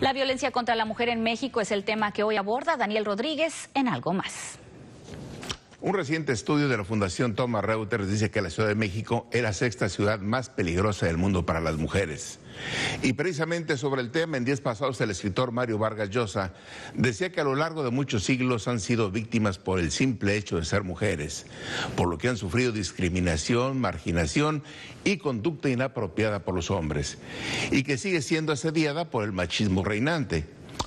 La violencia contra la mujer en México es el tema que hoy aborda Daniel Rodríguez en algo más. Un reciente estudio de la Fundación Thomas Reuters dice que la Ciudad de México es la sexta ciudad más peligrosa del mundo para las mujeres. Y precisamente sobre el tema, en días pasados el escritor Mario Vargas Llosa decía que a lo largo de muchos siglos han sido víctimas por el simple hecho de ser mujeres, por lo que han sufrido discriminación, marginación y conducta inapropiada por los hombres, y que sigue siendo asediada por el machismo reinante.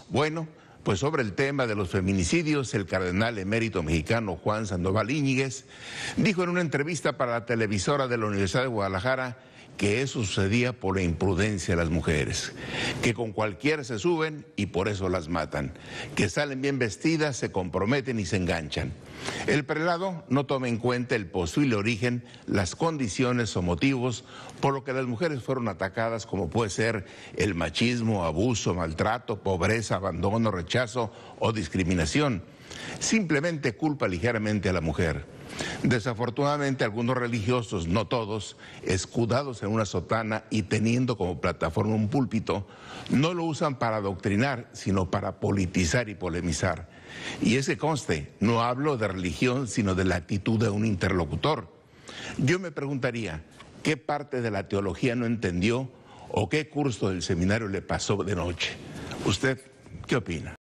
Bueno, pues sobre el tema de los feminicidios, el cardenal emérito mexicano Juan Sandoval Íñiguez dijo en una entrevista para la televisora de la Universidad de Guadalajara que eso sucedía por la imprudencia de las mujeres, que con cualquiera se suben y por eso las matan, que salen bien vestidas, se comprometen y se enganchan. El prelado no toma en cuenta el posible origen, las condiciones o motivos por lo que las mujeres fueron atacadas, como puede ser el machismo, abuso, maltrato, pobreza, abandono, rechazo o discriminación Simplemente culpa ligeramente a la mujer. Desafortunadamente algunos religiosos, no todos, escudados en una sotana y teniendo como plataforma un púlpito, no lo usan para adoctrinar, sino para politizar y polemizar. Y ese conste, no hablo de religión, sino de la actitud de un interlocutor. Yo me preguntaría, ¿qué parte de la teología no entendió o qué curso del seminario le pasó de noche? ¿Usted qué opina?